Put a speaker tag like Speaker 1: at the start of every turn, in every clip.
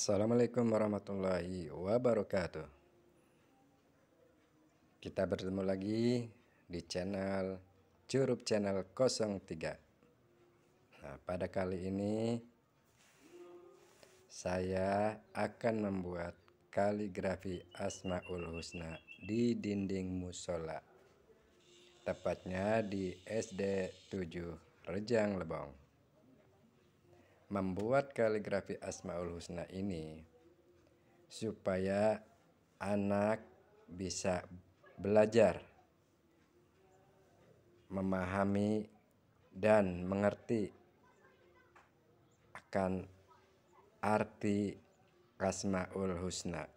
Speaker 1: Assalamualaikum warahmatullahi wabarakatuh Kita bertemu lagi di channel Curup Channel 03 Nah pada kali ini Saya akan membuat kaligrafi Asma'ul Husna di dinding musola Tepatnya di SD 7 Rejang Lebong membuat kaligrafi Asmaul Husna ini supaya anak bisa belajar memahami dan mengerti akan arti Asmaul Husna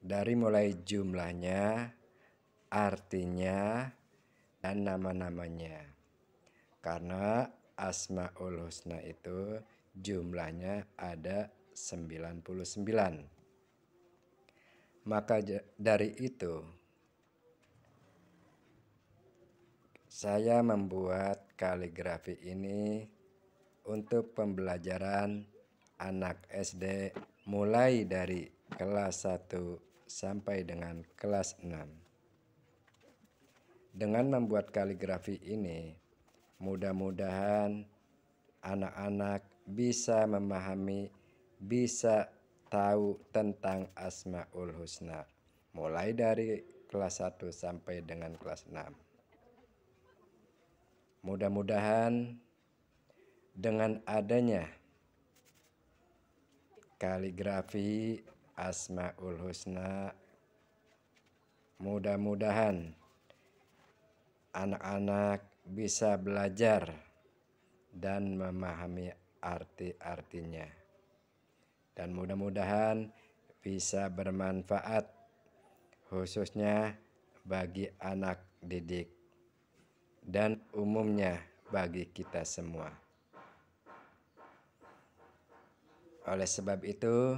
Speaker 1: dari mulai jumlahnya, artinya, dan nama-namanya. Karena Asmaul Husna itu jumlahnya ada 99. Maka dari itu saya membuat kaligrafi ini untuk pembelajaran anak SD mulai dari kelas 1 sampai dengan kelas 6. Dengan membuat kaligrafi ini, mudah-mudahan anak-anak bisa memahami, bisa tahu tentang Asmaul Husna. Mulai dari kelas 1 sampai dengan kelas 6. Mudah-mudahan dengan adanya kaligrafi Asmaul Husna mudah-mudahan anak-anak bisa belajar dan memahami arti-artinya. Dan mudah-mudahan bisa bermanfaat khususnya bagi anak didik dan umumnya bagi kita semua. Oleh sebab itu,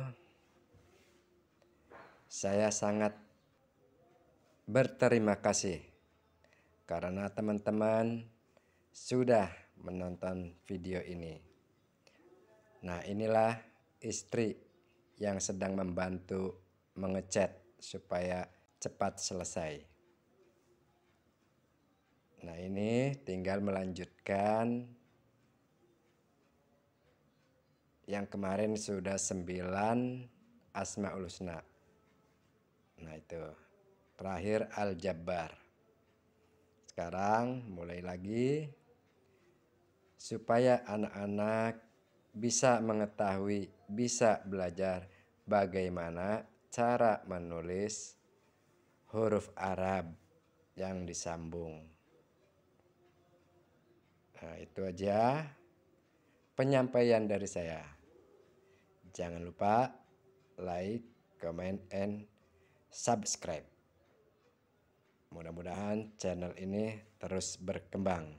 Speaker 1: saya sangat berterima kasih karena teman-teman sudah menonton video ini. Nah, inilah istri yang sedang membantu mengecat supaya cepat selesai. Nah, ini tinggal melanjutkan yang kemarin sudah sembilan Asmaul Husna. Nah, itu. Terakhir Al-Jabbar. Sekarang mulai lagi supaya anak-anak bisa mengetahui, bisa belajar bagaimana cara menulis huruf Arab yang disambung. Nah, itu aja penyampaian dari saya. Jangan lupa like, comment, and subscribe. Mudah-mudahan channel ini terus berkembang.